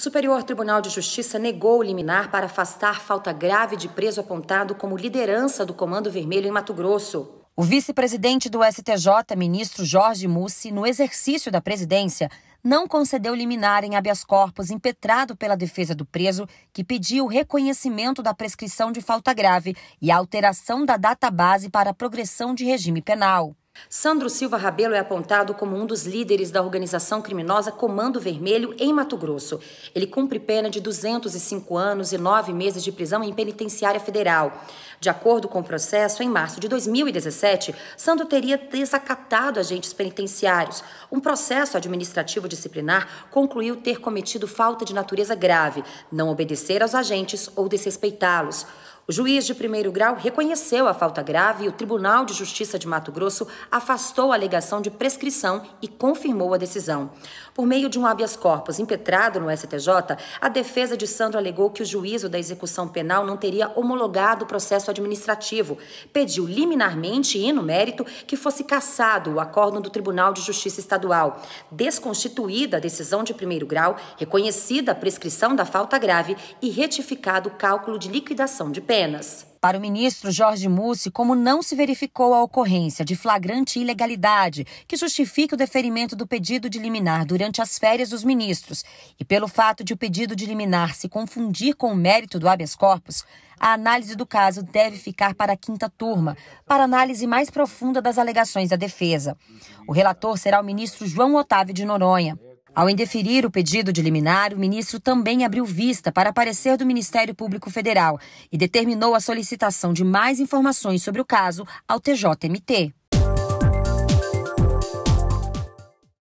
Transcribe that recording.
O Superior Tribunal de Justiça negou o liminar para afastar falta grave de preso apontado como liderança do Comando Vermelho em Mato Grosso. O vice-presidente do STJ, ministro Jorge Mussi, no exercício da presidência, não concedeu liminar em habeas corpus impetrado pela defesa do preso, que pediu o reconhecimento da prescrição de falta grave e a alteração da data base para a progressão de regime penal. Sandro Silva Rabelo é apontado como um dos líderes da organização criminosa Comando Vermelho em Mato Grosso. Ele cumpre pena de 205 anos e 9 meses de prisão em penitenciária federal. De acordo com o processo, em março de 2017, Sandro teria desacatado agentes penitenciários. Um processo administrativo disciplinar concluiu ter cometido falta de natureza grave, não obedecer aos agentes ou desrespeitá-los. O juiz de primeiro grau reconheceu a falta grave e o Tribunal de Justiça de Mato Grosso afastou a alegação de prescrição e confirmou a decisão. Por meio de um habeas corpus impetrado no STJ, a defesa de Sandro alegou que o juízo da execução penal não teria homologado o processo administrativo, pediu liminarmente e no mérito que fosse cassado o acordo do Tribunal de Justiça Estadual, desconstituída a decisão de primeiro grau, reconhecida a prescrição da falta grave e retificado o cálculo de liquidação de pena. Para o ministro Jorge Mussi, como não se verificou a ocorrência de flagrante ilegalidade que justifique o deferimento do pedido de liminar durante as férias dos ministros e pelo fato de o pedido de liminar se confundir com o mérito do habeas corpus, a análise do caso deve ficar para a quinta turma, para análise mais profunda das alegações da defesa. O relator será o ministro João Otávio de Noronha. Ao indeferir o pedido de liminar, o ministro também abriu vista para aparecer do Ministério Público Federal e determinou a solicitação de mais informações sobre o caso ao TJMT.